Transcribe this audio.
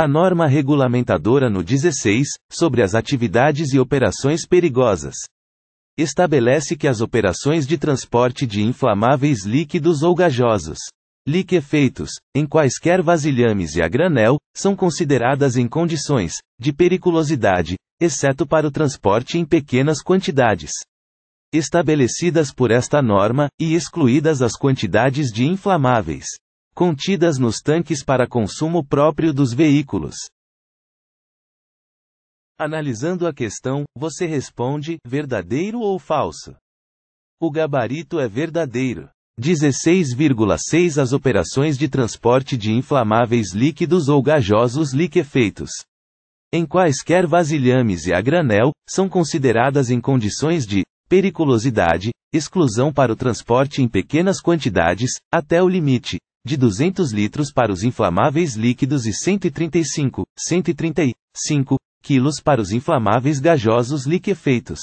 A norma regulamentadora no 16, sobre as atividades e operações perigosas, estabelece que as operações de transporte de inflamáveis líquidos ou gasosos, liquefeitos, em quaisquer vasilhames e a granel, são consideradas em condições de periculosidade, exceto para o transporte em pequenas quantidades estabelecidas por esta norma, e excluídas as quantidades de inflamáveis contidas nos tanques para consumo próprio dos veículos. Analisando a questão, você responde: verdadeiro ou falso? O gabarito é verdadeiro. 16,6 As operações de transporte de inflamáveis líquidos ou gasosos liquefeitos em quaisquer vasilhames e a granel, são consideradas em condições de periculosidade, exclusão para o transporte em pequenas quantidades, até o limite, de 200 litros para os inflamáveis líquidos e 135, 135 quilos para os inflamáveis gasosos liquefeitos.